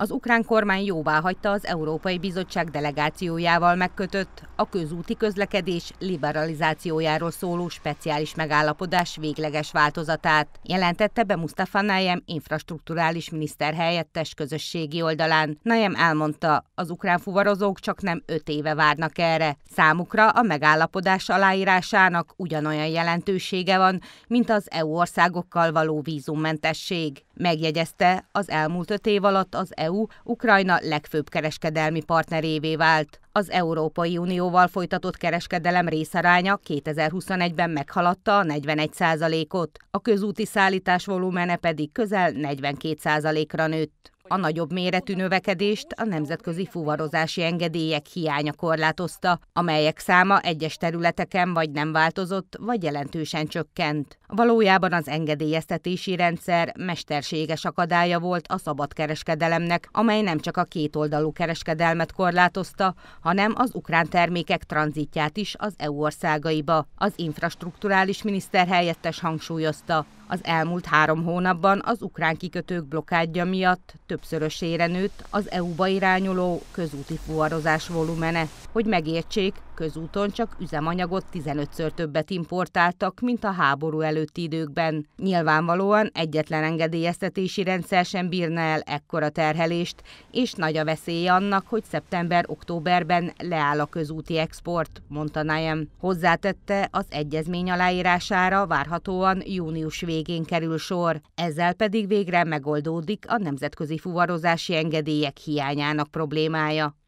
Az ukrán kormány jóvá hagyta az Európai Bizottság delegációjával megkötött a közúti közlekedés liberalizációjáról szóló speciális megállapodás végleges változatát, jelentette be Mustafa Nayem infrastruktúrális miniszter helyettes közösségi oldalán. Nayem elmondta, az ukrán fuvarozók csak nem öt éve várnak erre. Számukra a megállapodás aláírásának ugyanolyan jelentősége van, mint az EU országokkal való vízummentesség. Megjegyezte, az elmúlt öt év alatt az EU Ukrajna legfőbb kereskedelmi partnerévé vált. Az Európai Unióval folytatott kereskedelem részaránya 2021-ben meghaladta a 41 ot a közúti szállítás volumene pedig közel 42 ra nőtt. A nagyobb méretű növekedést a nemzetközi fuvarozási engedélyek hiánya korlátozta, amelyek száma egyes területeken vagy nem változott, vagy jelentősen csökkent. Valójában az engedélyeztetési rendszer mesterséges akadálya volt a szabadkereskedelemnek, amely nem csak a kétoldalú kereskedelmet korlátozta, hanem az ukrán termékek tranzitját is az EU országaiba. Az infrastruktúrális miniszter helyettes hangsúlyozta, az elmúlt három hónapban az ukrán kikötők blokádja miatt többszörösére nőtt az EU-ba irányuló közúti fuvarozás volumene. Hogy megértsék, közúton csak üzemanyagot 15-ször többet importáltak, mint a háború előtti időkben. Nyilvánvalóan egyetlen engedélyeztetési rendszer sem bírna el ekkora terhelést, és nagy a veszélye annak, hogy szeptember-októberben leáll a közúti export, mondta Nájem. Hozzátette, az egyezmény aláírására várhatóan június végén kerül sor, ezzel pedig végre megoldódik a nemzetközi fuvarozási engedélyek hiányának problémája.